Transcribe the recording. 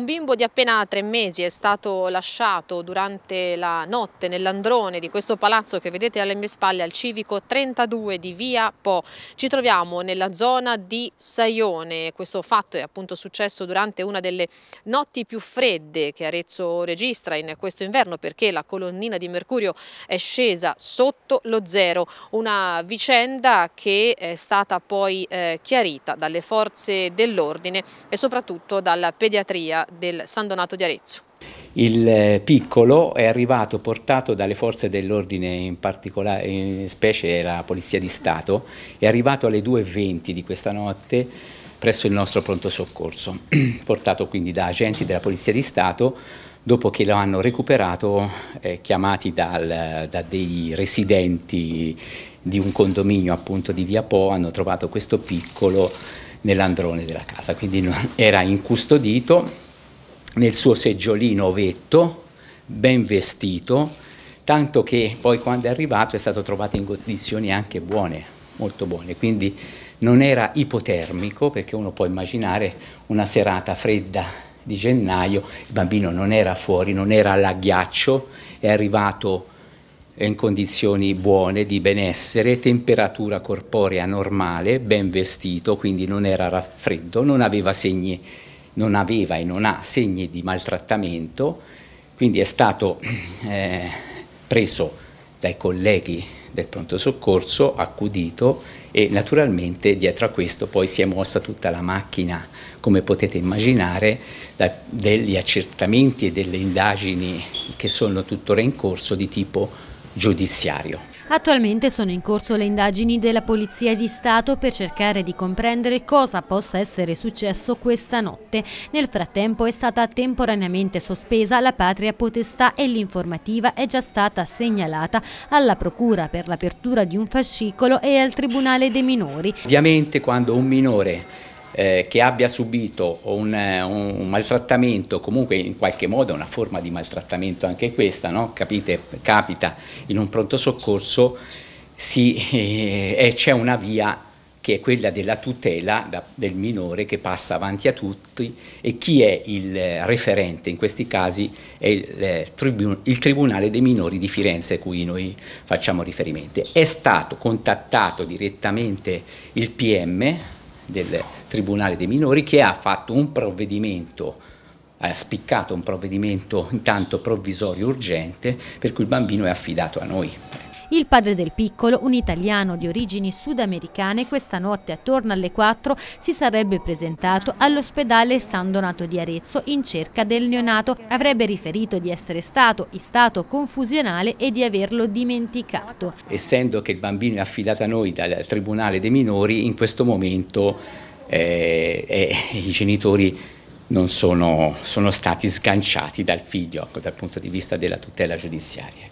Un bimbo di appena tre mesi è stato lasciato durante la notte nell'androne di questo palazzo che vedete alle mie spalle al civico 32 di via Po. Ci troviamo nella zona di Saione, questo fatto è appunto successo durante una delle notti più fredde che Arezzo registra in questo inverno perché la colonnina di mercurio è scesa sotto lo zero, una vicenda che è stata poi eh, chiarita dalle forze dell'ordine e soprattutto dalla pediatria del San Donato di Arezzo. Il eh, piccolo è arrivato portato dalle forze dell'ordine, in particolare, in specie la Polizia di Stato, è arrivato alle 2.20 di questa notte presso il nostro pronto soccorso, portato quindi da agenti della Polizia di Stato, dopo che lo hanno recuperato, eh, chiamati dal, da dei residenti di un condominio appunto di Via Po, hanno trovato questo piccolo nell'androne della casa, quindi era incustodito nel suo seggiolino ovetto, ben vestito, tanto che poi quando è arrivato è stato trovato in condizioni anche buone, molto buone, quindi non era ipotermico perché uno può immaginare una serata fredda di gennaio, il bambino non era fuori, non era ghiaccio, è arrivato in condizioni buone, di benessere, temperatura corporea normale, ben vestito, quindi non era raffreddo, non aveva segni non aveva e non ha segni di maltrattamento, quindi è stato eh, preso dai colleghi del pronto soccorso, accudito e naturalmente dietro a questo poi si è mossa tutta la macchina, come potete immaginare, da, degli accertamenti e delle indagini che sono tuttora in corso di tipo giudiziario. Attualmente sono in corso le indagini della Polizia di Stato per cercare di comprendere cosa possa essere successo questa notte. Nel frattempo è stata temporaneamente sospesa la patria potestà e l'informativa è già stata segnalata alla Procura per l'apertura di un fascicolo e al Tribunale dei minori. Ovviamente quando un minore eh, che abbia subito un, eh, un, maltrattamento, comunque in qualche modo una forma di maltrattamento anche questa, no? Capite, capita in un pronto soccorso, eh, c'è una via che è quella della tutela da, del minore che passa avanti a tutti e chi è il eh, referente in questi casi è il, eh, il Tribunale dei Minori di Firenze a cui noi facciamo riferimento. È stato contattato direttamente il PM del Tribunale dei Minori che ha fatto un provvedimento ha spiccato un provvedimento intanto provvisorio urgente per cui il bambino è affidato a noi. Il padre del piccolo, un italiano di origini sudamericane, questa notte attorno alle 4 si sarebbe presentato all'ospedale San Donato di Arezzo in cerca del neonato. Avrebbe riferito di essere stato in stato confusionale e di averlo dimenticato. Essendo che il bambino è affidato a noi dal Tribunale dei minori, in questo momento eh, eh, i genitori non sono, sono stati sganciati dal figlio ecco, dal punto di vista della tutela giudiziaria.